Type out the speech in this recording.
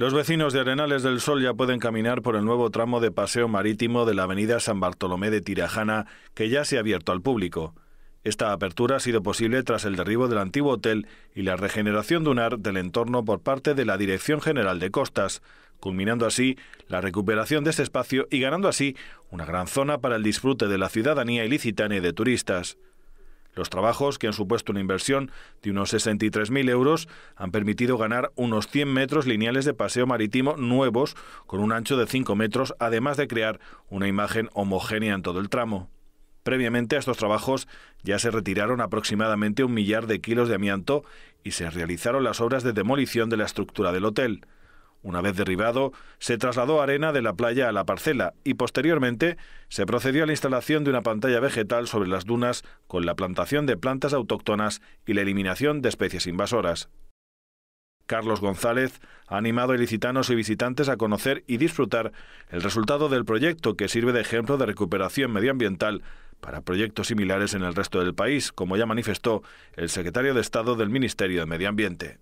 Los vecinos de Arenales del Sol ya pueden caminar por el nuevo tramo de paseo marítimo de la avenida San Bartolomé de Tirajana, que ya se ha abierto al público. Esta apertura ha sido posible tras el derribo del antiguo hotel y la regeneración dunar del entorno por parte de la Dirección General de Costas, culminando así la recuperación de este espacio y ganando así una gran zona para el disfrute de la ciudadanía ilicitana y de turistas. Los trabajos, que han supuesto una inversión de unos 63.000 euros, han permitido ganar unos 100 metros lineales de paseo marítimo nuevos, con un ancho de 5 metros, además de crear una imagen homogénea en todo el tramo. Previamente a estos trabajos ya se retiraron aproximadamente un millar de kilos de amianto y se realizaron las obras de demolición de la estructura del hotel. Una vez derribado, se trasladó arena de la playa a la parcela y posteriormente se procedió a la instalación de una pantalla vegetal sobre las dunas con la plantación de plantas autóctonas y la eliminación de especies invasoras. Carlos González ha animado a ilicitanos y visitantes a conocer y disfrutar el resultado del proyecto que sirve de ejemplo de recuperación medioambiental para proyectos similares en el resto del país, como ya manifestó el secretario de Estado del Ministerio de Medio Ambiente.